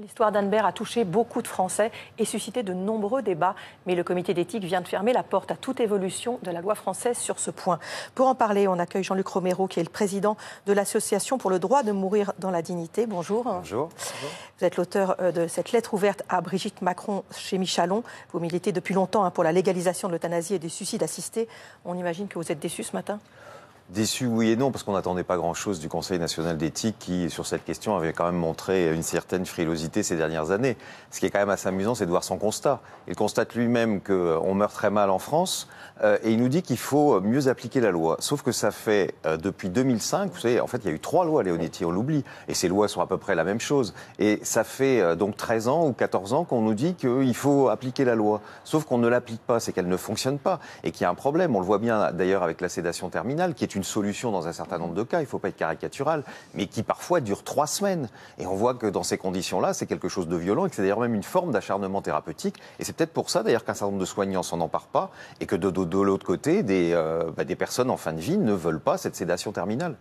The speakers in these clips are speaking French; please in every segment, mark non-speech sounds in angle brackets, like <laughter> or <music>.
L'histoire d'Annebert a touché beaucoup de Français et suscité de nombreux débats, mais le comité d'éthique vient de fermer la porte à toute évolution de la loi française sur ce point. Pour en parler, on accueille Jean-Luc Romero, qui est le président de l'Association pour le droit de mourir dans la dignité. Bonjour. Bonjour. Vous êtes l'auteur euh, de cette lettre ouverte à Brigitte Macron chez Michalon. Vous militez depuis longtemps hein, pour la légalisation de l'euthanasie et des suicides assistés. On imagine que vous êtes déçu ce matin Déçu, oui et non, parce qu'on n'attendait pas grand-chose du Conseil national d'éthique qui, sur cette question, avait quand même montré une certaine frilosité ces dernières années. Ce qui est quand même assez amusant, c'est de voir son constat. Il constate lui-même qu'on meurt très mal en France euh, et il nous dit qu'il faut mieux appliquer la loi. Sauf que ça fait euh, depuis 2005, vous savez, en fait, il y a eu trois lois, Léonetti, on l'oublie, et ces lois sont à peu près la même chose. Et ça fait euh, donc 13 ans ou 14 ans qu'on nous dit qu'il faut appliquer la loi. Sauf qu'on ne l'applique pas, c'est qu'elle ne fonctionne pas et qu'il y a un problème. On le voit bien d'ailleurs avec la sédation terminale, qui est une une solution dans un certain nombre de cas, il ne faut pas être caricatural, mais qui parfois dure trois semaines. Et on voit que dans ces conditions-là, c'est quelque chose de violent et que c'est d'ailleurs même une forme d'acharnement thérapeutique. Et c'est peut-être pour ça d'ailleurs qu'un certain nombre de soignants s'en emparent pas et que de, l'autre côté, euh, bah, des personnes en fin de vie ne veulent pas cette sédation terminale.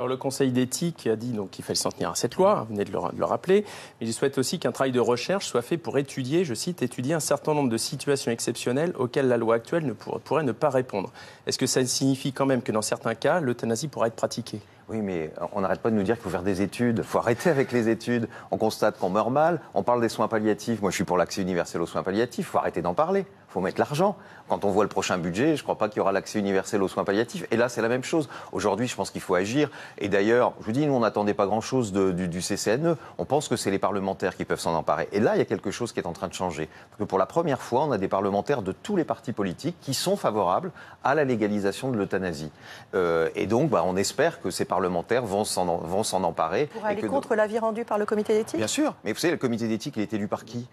Alors le Conseil d'éthique a dit qu'il fallait s'en tenir à cette loi, vous venez de le, rappeler, mais il souhaite aussi qu'un travail de recherche soit fait pour étudier, je cite, étudier un certain nombre de situations exceptionnelles auxquelles la loi actuelle ne pourrait ne pas répondre. Est-ce que ça signifie quand même que dans certains cas, l'euthanasie pourrait être pratiquée oui, mais on n'arrête pas de nous dire qu'il faut faire des études, il faut arrêter avec les études. On constate qu'on meurt mal, on parle des soins palliatifs. Moi, je suis pour l'accès universel aux soins palliatifs, il faut arrêter d'en parler faut mettre l'argent. Quand on voit le prochain budget, je ne crois pas qu'il y aura l'accès universel aux soins palliatifs. Et là, c'est la même chose. Aujourd'hui, je pense qu'il faut agir. Et d'ailleurs, je vous dis, nous, on n'attendait pas grand-chose du, CCNE. On pense que c'est les parlementaires qui peuvent s'en emparer. Et là, il y a quelque chose qui est en train de changer. Parce que pour la première fois, on a des parlementaires de tous les partis politiques qui sont favorables à la légalisation de l'euthanasie. Euh, et donc, bah, on espère que ces parlementaires vont s'en emparer. Pour aller contre l'avis rendu par le comité d'éthique Bien sûr. Mais vous savez, le comité d'éthique, il est élu par qui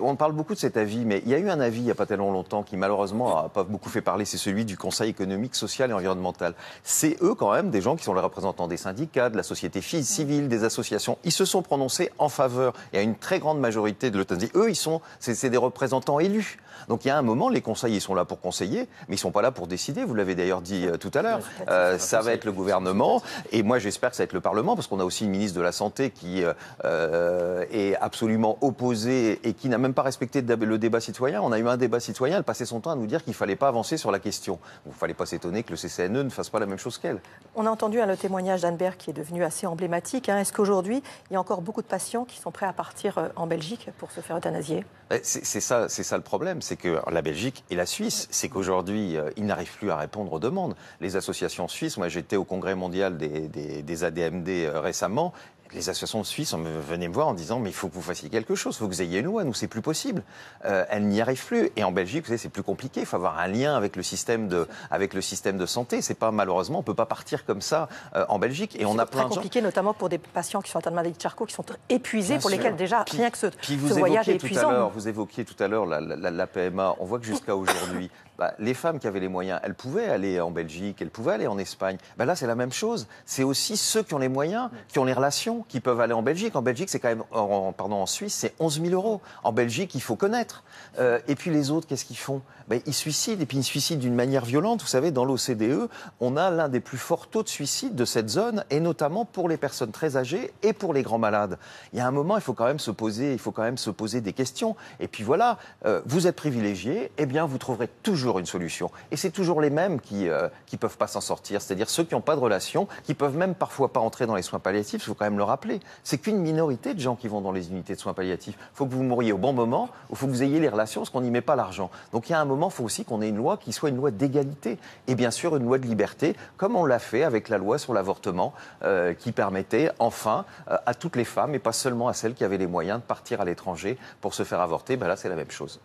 On parle beaucoup de cet avis, mais il y a eu un avis il n'y a pas tellement longtemps, qui malheureusement n'a pas beaucoup fait parler, c'est celui du Conseil économique, social et environnemental. C'est eux quand même des gens qui sont les représentants des syndicats, de la société civile, des associations. Ils se sont prononcés en faveur et à une très grande majorité de l'OTAN. Eux, ils sont, c'est des représentants élus. Donc il y a un moment, les conseils, ils sont là pour conseiller, mais ils sont pas là pour décider. Vous l'avez d'ailleurs dit euh, tout à l'heure. Euh, ça va être le gouvernement, et moi j'espère que ça va être le Parlement, parce qu'on a aussi une ministre de la Santé qui euh, est absolument opposée et qui n'a même pas respecté le débat citoyen. On a eu un débat citoyen citoyens, elle passait son temps à nous dire qu'il ne fallait pas avancer sur la question. Il ne fallait pas s'étonner que le CCNE ne fasse pas la même chose qu'elle. On a entendu hein, le témoignage danne qui est devenu assez emblématique. Hein. Est-ce qu'aujourd'hui, il y a encore beaucoup de patients qui sont prêts à partir euh, en Belgique pour se faire euthanasier eh, C'est ça, ça le problème, c'est que la Belgique et la Suisse, c'est qu'aujourd'hui, euh, ils n'arrivent plus à répondre aux demandes. Les associations suisses, moi j'étais au congrès mondial des, des ADMD euh, récemment, les associations suisses venaient me voir en disant mais il faut que vous fassiez quelque chose, il faut que vous ayez une loi, nous c'est plus possible, euh, elle n'y arrive plus. Et en Belgique, vous savez, c'est plus compliqué, il faut avoir un lien avec le système de, avec le système de santé. C'est pas malheureusement, on peut pas partir comme ça euh, en Belgique. Et on a très compliqué, notamment pour des patients qui sont atteints de maladie de Charcot, qui sont épuisés, pour lesquels déjà rien que ce, vous voyage est épuisant. Vous évoquiez tout à l'heure la PMA. On voit que jusqu'à <laughs> aujourd'hui, bah, les femmes qui avaient les moyens, elles pouvaient aller en Belgique, elles pouvaient aller en Espagne. Bah, là, c'est la même chose. C'est aussi ceux qui ont les moyens, qui ont les relations, qui peuvent aller en Belgique. En Belgique, c'est quand même, pardon, en Suisse, c'est 11 000 euros. En Belgique, il faut connaître. Euh, et puis les autres, qu'est-ce qu'ils font bah, Ils suicident, et puis ils suicident d'une manière violente. Vous savez, dans l'OCDE, on a l'un des plus forts taux de suicide de cette zone, et notamment pour les personnes très âgées et pour les grands malades. Il y a un moment, il faut quand même se poser, il faut quand même se poser des questions. Et puis voilà, euh, vous êtes privilégié, eh bien, vous trouverez toujours une solution. Et c'est toujours les mêmes qui ne euh, peuvent pas s'en sortir, c'est-à-dire ceux qui n'ont pas de relation, qui peuvent même parfois pas entrer dans les soins palliatifs, il faut quand même le rappeler. C'est qu'une minorité de gens qui vont dans les unités de soins palliatifs. Il faut que vous mouriez au bon moment, il faut que vous ayez les relations, parce qu'on n'y met pas l'argent. Donc il y a un moment, il faut aussi qu'on ait une loi qui soit une loi d'égalité, et bien sûr une loi de liberté, comme on l'a fait avec la loi sur l'avortement, euh, qui permettait enfin euh, à toutes les femmes, et pas seulement à celles qui avaient les moyens, de partir à l'étranger pour se faire avorter. Ben là, c'est la même chose.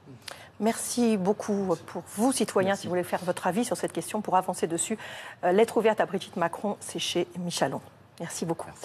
Merci beaucoup pour vous, citoyens, si vous voulez faire votre avis sur cette question, pour avancer dessus. Euh, Lettre ouverte à Brigitte Macron, c'est chez Michalon. Merci beaucoup.